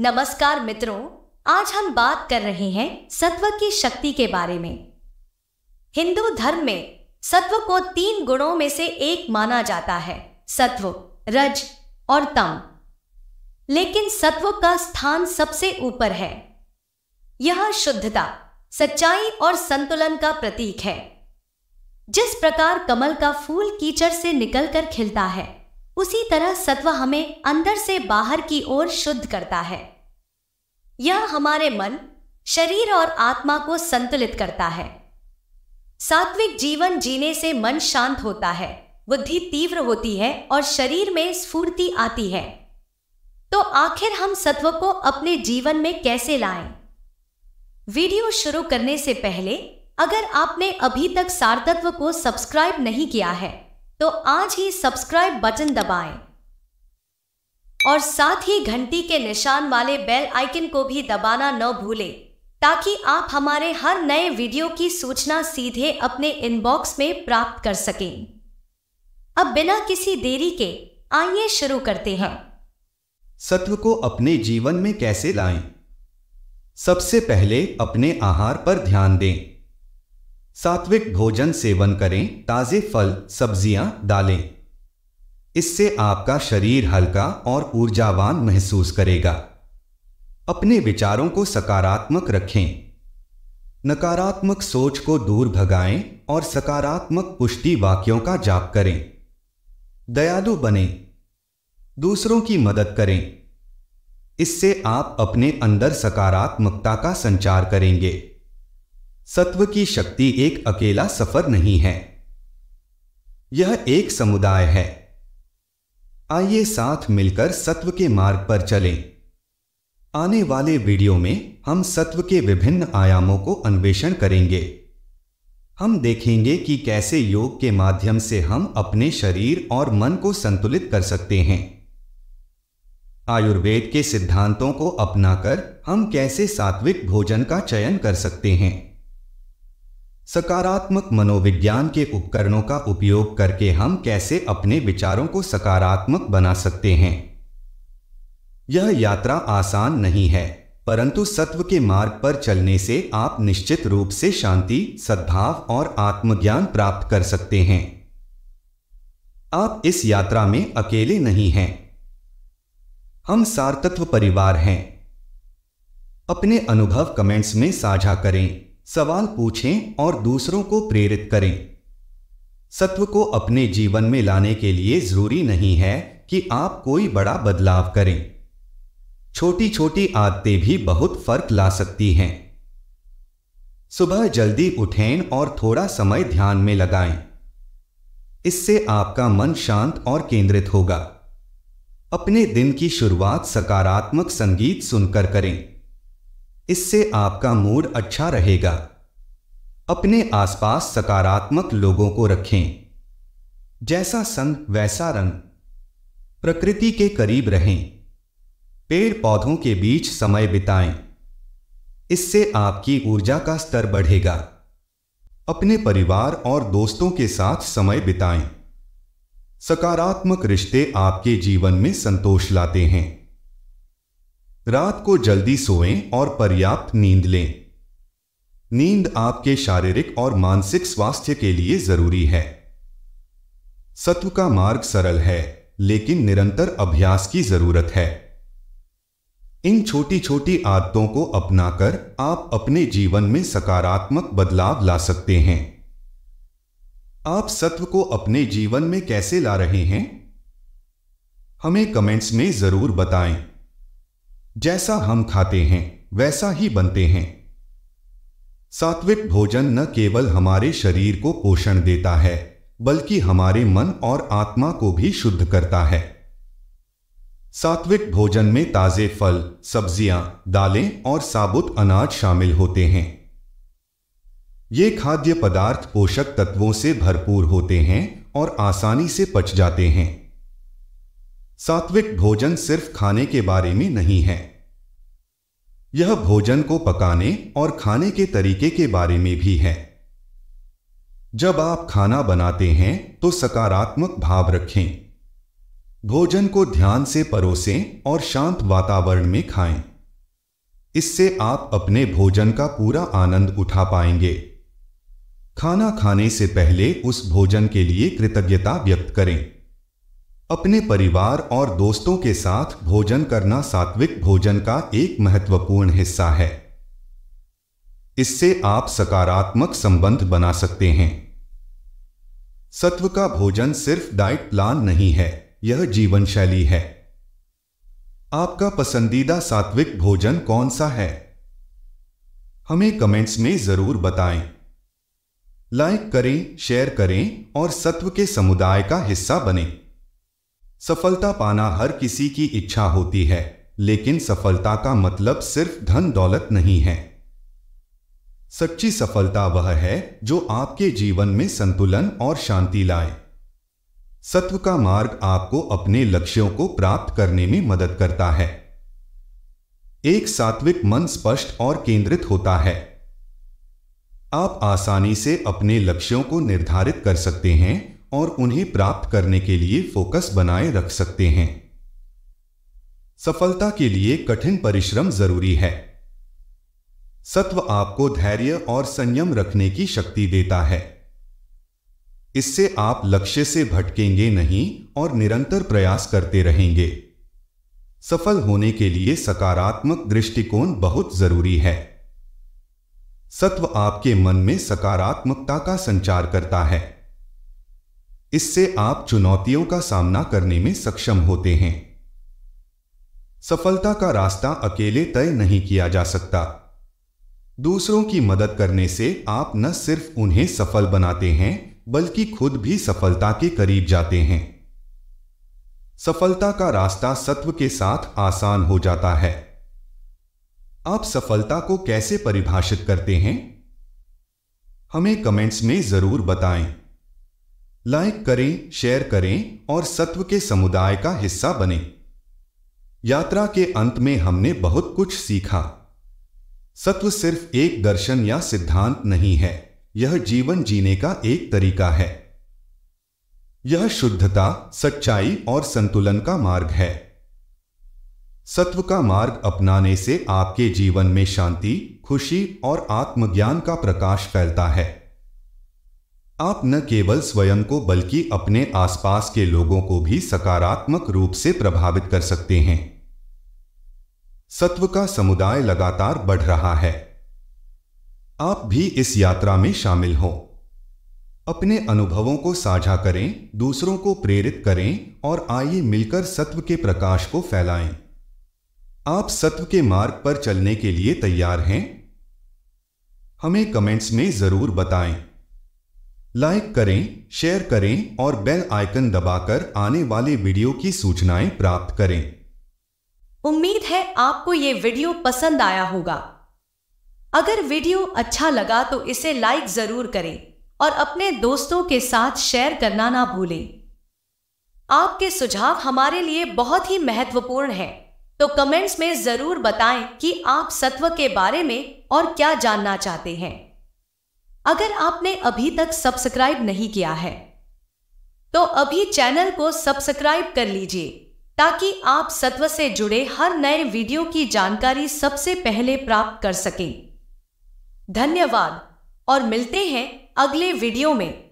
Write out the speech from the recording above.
नमस्कार मित्रों आज हम बात कर रहे हैं सत्व की शक्ति के बारे में हिंदू धर्म में सत्व को तीन गुणों में से एक माना जाता है सत्व रज और तम लेकिन सत्व का स्थान सबसे ऊपर है यह शुद्धता सच्चाई और संतुलन का प्रतीक है जिस प्रकार कमल का फूल कीचड़ से निकलकर खिलता है उसी तरह सत्व हमें अंदर से बाहर की ओर शुद्ध करता है यह हमारे मन शरीर और आत्मा को संतुलित करता है सात्विक जीवन जीने से मन शांत होता है बुद्धि तीव्र होती है और शरीर में स्फूर्ति आती है तो आखिर हम सत्व को अपने जीवन में कैसे लाएं? वीडियो शुरू करने से पहले अगर आपने अभी तक सारतत्व को सब्सक्राइब नहीं किया है तो आज ही सब्सक्राइब बटन दबाएं और साथ ही घंटी के निशान वाले बेल आइकन को भी दबाना न भूलें ताकि आप हमारे हर नए वीडियो की सूचना सीधे अपने इनबॉक्स में प्राप्त कर सकें अब बिना किसी देरी के आइए शुरू करते हैं सत्व को अपने जीवन में कैसे लाएं? सबसे पहले अपने आहार पर ध्यान दें सात्विक भोजन सेवन करें ताज़े फल सब्जियां डालें इससे आपका शरीर हल्का और ऊर्जावान महसूस करेगा अपने विचारों को सकारात्मक रखें नकारात्मक सोच को दूर भगाएं और सकारात्मक पुष्टि वाक्यों का जाप करें दयालु बने दूसरों की मदद करें इससे आप अपने अंदर सकारात्मकता का संचार करेंगे सत्व की शक्ति एक अकेला सफर नहीं है यह एक समुदाय है आइए साथ मिलकर सत्व के मार्ग पर चलें। आने वाले वीडियो में हम सत्व के विभिन्न आयामों को अन्वेषण करेंगे हम देखेंगे कि कैसे योग के माध्यम से हम अपने शरीर और मन को संतुलित कर सकते हैं आयुर्वेद के सिद्धांतों को अपनाकर हम कैसे सात्विक भोजन का चयन कर सकते हैं सकारात्मक मनोविज्ञान के उपकरणों का उपयोग करके हम कैसे अपने विचारों को सकारात्मक बना सकते हैं यह यात्रा आसान नहीं है परंतु सत्व के मार्ग पर चलने से आप निश्चित रूप से शांति सद्भाव और आत्मज्ञान प्राप्त कर सकते हैं आप इस यात्रा में अकेले नहीं हैं हम सार्थत्व परिवार हैं अपने अनुभव कमेंट्स में साझा करें सवाल पूछें और दूसरों को प्रेरित करें सत्व को अपने जीवन में लाने के लिए जरूरी नहीं है कि आप कोई बड़ा बदलाव करें छोटी छोटी आदतें भी बहुत फर्क ला सकती हैं सुबह जल्दी उठें और थोड़ा समय ध्यान में लगाएं इससे आपका मन शांत और केंद्रित होगा अपने दिन की शुरुआत सकारात्मक संगीत सुनकर करें इससे आपका मूड अच्छा रहेगा अपने आसपास सकारात्मक लोगों को रखें जैसा संग वैसा रंग प्रकृति के करीब रहें पेड़ पौधों के बीच समय बिताएं इससे आपकी ऊर्जा का स्तर बढ़ेगा अपने परिवार और दोस्तों के साथ समय बिताएं सकारात्मक रिश्ते आपके जीवन में संतोष लाते हैं रात को जल्दी सोएं और पर्याप्त नींद लें नींद आपके शारीरिक और मानसिक स्वास्थ्य के लिए जरूरी है सत्व का मार्ग सरल है लेकिन निरंतर अभ्यास की जरूरत है इन छोटी छोटी आदतों को अपनाकर आप अपने जीवन में सकारात्मक बदलाव ला सकते हैं आप सत्व को अपने जीवन में कैसे ला रहे हैं हमें कमेंट्स में जरूर बताएं जैसा हम खाते हैं वैसा ही बनते हैं सात्विक भोजन न केवल हमारे शरीर को पोषण देता है बल्कि हमारे मन और आत्मा को भी शुद्ध करता है सात्विक भोजन में ताज़े फल सब्जियां, दालें और साबुत अनाज शामिल होते हैं ये खाद्य पदार्थ पोषक तत्वों से भरपूर होते हैं और आसानी से पच जाते हैं सात्विक भोजन सिर्फ खाने के बारे में नहीं है यह भोजन को पकाने और खाने के तरीके के बारे में भी है जब आप खाना बनाते हैं तो सकारात्मक भाव रखें भोजन को ध्यान से परोसें और शांत वातावरण में खाएं। इससे आप अपने भोजन का पूरा आनंद उठा पाएंगे खाना खाने से पहले उस भोजन के लिए कृतज्ञता व्यक्त करें अपने परिवार और दोस्तों के साथ भोजन करना सात्विक भोजन का एक महत्वपूर्ण हिस्सा है इससे आप सकारात्मक संबंध बना सकते हैं सत्व का भोजन सिर्फ डाइट प्लान नहीं है यह जीवन शैली है आपका पसंदीदा सात्विक भोजन कौन सा है हमें कमेंट्स में जरूर बताएं लाइक करें शेयर करें और सत्व के समुदाय का हिस्सा बनें सफलता पाना हर किसी की इच्छा होती है लेकिन सफलता का मतलब सिर्फ धन दौलत नहीं है सच्ची सफलता वह है जो आपके जीवन में संतुलन और शांति लाए सत्व का मार्ग आपको अपने लक्ष्यों को प्राप्त करने में मदद करता है एक सात्विक मन स्पष्ट और केंद्रित होता है आप आसानी से अपने लक्ष्यों को निर्धारित कर सकते हैं और उन्हें प्राप्त करने के लिए फोकस बनाए रख सकते हैं सफलता के लिए कठिन परिश्रम जरूरी है सत्व आपको धैर्य और संयम रखने की शक्ति देता है इससे आप लक्ष्य से भटकेंगे नहीं और निरंतर प्रयास करते रहेंगे सफल होने के लिए सकारात्मक दृष्टिकोण बहुत जरूरी है सत्व आपके मन में सकारात्मकता का संचार करता है इससे आप चुनौतियों का सामना करने में सक्षम होते हैं सफलता का रास्ता अकेले तय नहीं किया जा सकता दूसरों की मदद करने से आप न सिर्फ उन्हें सफल बनाते हैं बल्कि खुद भी सफलता के करीब जाते हैं सफलता का रास्ता सत्व के साथ आसान हो जाता है आप सफलता को कैसे परिभाषित करते हैं हमें कमेंट्स में ज़रूर बताएं लाइक करें शेयर करें और सत्व के समुदाय का हिस्सा बने यात्रा के अंत में हमने बहुत कुछ सीखा सत्व सिर्फ एक दर्शन या सिद्धांत नहीं है यह जीवन जीने का एक तरीका है यह शुद्धता सच्चाई और संतुलन का मार्ग है सत्व का मार्ग अपनाने से आपके जीवन में शांति खुशी और आत्मज्ञान का प्रकाश फैलता है आप न केवल स्वयं को बल्कि अपने आसपास के लोगों को भी सकारात्मक रूप से प्रभावित कर सकते हैं सत्व का समुदाय लगातार बढ़ रहा है आप भी इस यात्रा में शामिल हो अपने अनुभवों को साझा करें दूसरों को प्रेरित करें और आइए मिलकर सत्व के प्रकाश को फैलाएं आप सत्व के मार्ग पर चलने के लिए तैयार हैं हमें कमेंट्स में ज़रूर बताएं लाइक करें शेयर करें और बेल आइकन दबाकर आने वाले वीडियो की सूचनाएं प्राप्त करें उम्मीद है आपको ये वीडियो पसंद आया होगा अगर वीडियो अच्छा लगा तो इसे लाइक जरूर करें और अपने दोस्तों के साथ शेयर करना ना भूलें आपके सुझाव हमारे लिए बहुत ही महत्वपूर्ण है तो कमेंट्स में ज़रूर बताएं कि आप सत्व के बारे में और क्या जानना चाहते हैं अगर आपने अभी तक सब्सक्राइब नहीं किया है तो अभी चैनल को सब्सक्राइब कर लीजिए ताकि आप सत्व से जुड़े हर नए वीडियो की जानकारी सबसे पहले प्राप्त कर सकें धन्यवाद और मिलते हैं अगले वीडियो में